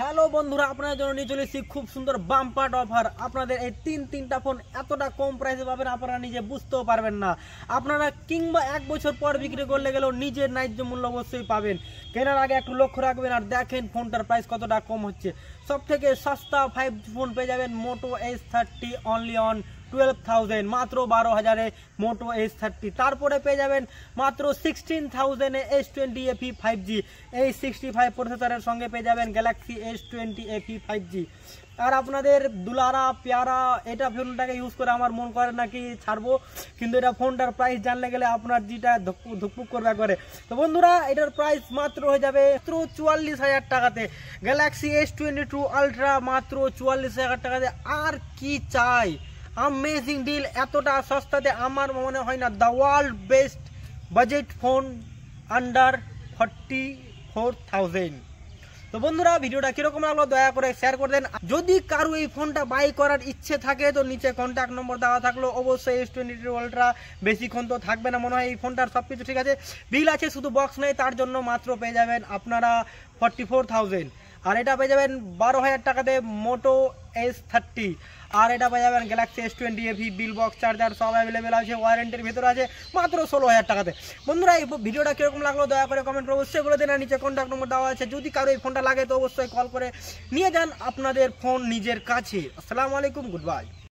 hello বন্ধুরা আপনাদের জন্য নিয়ে চলেছি খুব সুন্দর বাম্পার্ট অফার আপনাদের এই তিন তিনটা ফোন এতটা কম প্রাইসে পাবেন আপনারা নিজে বুঝতেও পারবেন না আপনারা কিংবা এক বছর পর বিক্রি করলে গেলেও নিজের ন্যায্য মূল্য অবশ্যই পাবেন কেনার আগে একটু লক্ষ্য রাখবেন আর দেখেন ফোনটার প্রাইস কতটা কম হচ্ছে সব থেকে সস্তা ফাইভ ফোন পেয়ে যাবেন Moto S thirty only on twelve thousand মাত্র বারো হাজারে মোটো এস থার্টি তারপরে পেয়ে যাবেন মাত্র সিক্সটিন থাউজেন্ডে S twenty FE five G এই সিক্সটি ফাইভ প্রসেসরের সঙ্গে পেয়ে যাবেন Galaxy S twenty FE five G আর আপনাদের দুলারা পেয়ারা এটা ফোনটাকে ইউজ করে আমার মন করে নাকি ছাড়বো কিন্তু এটা ফোনটার প্রাইস জানলে গেলে আপনার যেটা ধুকপুক করবে করে তো বন্ধুরা এটার প্রাইস মাত্র হয়ে যাবে মাত্র চুয়াল্লিশ হাজার টাকাতে Galaxy S twenty two ultra মাত্র চুয়াল্লিশ হাজার টাকাতে আর কি চাই আমেজিং ডিল এতটা সস্তাতে আমার মনে হয় না the world best budget phone under forty four thousand তো বন্ধুরা ভিডিওটা কীরকম লাগলো দয়া করে শেয়ার করে দেন যদি কারো এই ফোনটা বাই করার ইচ্ছে থাকে তো নিচে কন্ট্যাক্ট নম্বর দেওয়া থাকলো অবশ্যই এস টোয়েন্টি টু বেশিক্ষণ তো থাকবে না মনে হয় এই ফোনটার সব কিছু ঠিক আছে বিল আছে শুধু বক্স নেই তার জন্য মাত্র পেয়ে যাবেন আপনারা ফর্টি ফোর থাউজেন্ড আর এটা পেয়ে যাবেন বারো হাজার টাকাতে মোটো এস থার্টি আর এটা পেয়ে যাবেন Galaxy S twenty FE bill box charger সব অ্যাভেলেবেল আছে ওয়ারেন্টির ভেতরে আছে মাত্র ষোলো হাজার টাকাতে বন্ধুরা এই ভিডিওটা কীরকম লাগলো দয়া করে কমেন্ট অবশ্যই বলে দিন আর নিচে কন্ট্যাক্ট নম্বর দেওয়া আছে যদি কারো এই ফোনটা লাগে তো অবশ্যই কল করে নিয়ে যান আপনাদের ফোন নিজের কাছে আসসালামু আলাইকুম গুড বাই